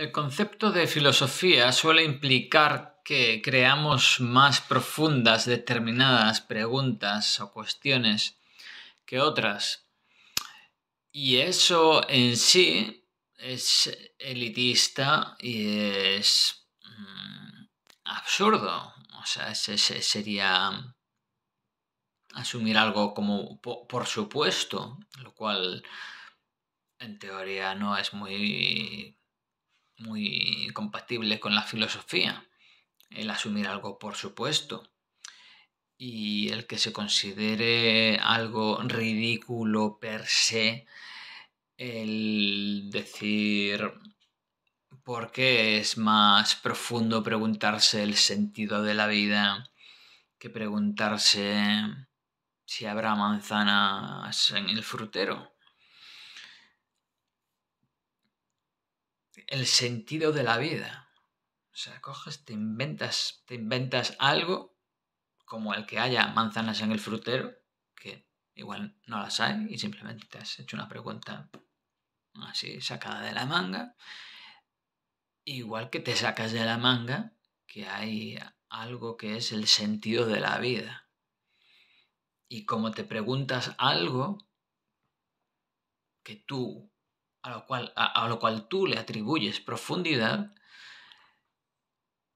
El concepto de filosofía suele implicar que creamos más profundas determinadas preguntas o cuestiones que otras. Y eso en sí es elitista y es mm, absurdo. O sea, ese, sería asumir algo como por supuesto, lo cual en teoría no es muy muy compatible con la filosofía, el asumir algo por supuesto y el que se considere algo ridículo per se, el decir por qué es más profundo preguntarse el sentido de la vida que preguntarse si habrá manzanas en el frutero el sentido de la vida. O sea, coges, te inventas, te inventas algo como el que haya manzanas en el frutero, que igual no las hay y simplemente te has hecho una pregunta así sacada de la manga. Igual que te sacas de la manga que hay algo que es el sentido de la vida. Y como te preguntas algo que tú a lo cual, a, lo cual tú le atribuyes profundidad,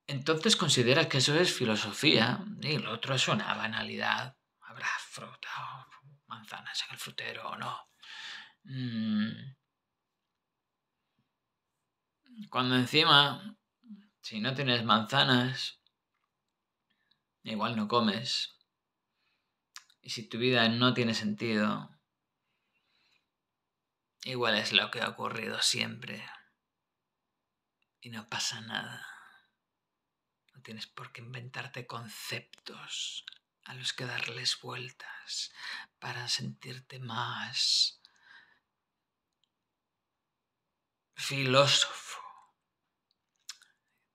entonces consideras que eso es filosofía y lo otro es una banalidad. Habrá fruta o manzanas en el frutero o no. Mm. Cuando encima, si no tienes manzanas, igual no comes. Y si tu vida no tiene sentido, Igual es lo que ha ocurrido siempre. Y no pasa nada. No tienes por qué inventarte conceptos a los que darles vueltas para sentirte más filósofo.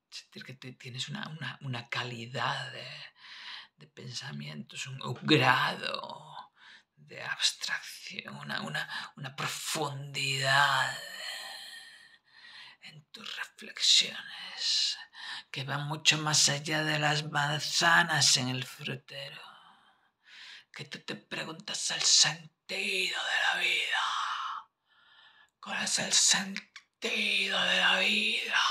Sentir que tienes una, calidad de, pensamientos, un, un grado de abstracción una, profundidad en tus reflexiones que va mucho más allá de las manzanas en el frutero, que tú te preguntas el sentido de la vida, cuál es el sentido de la vida.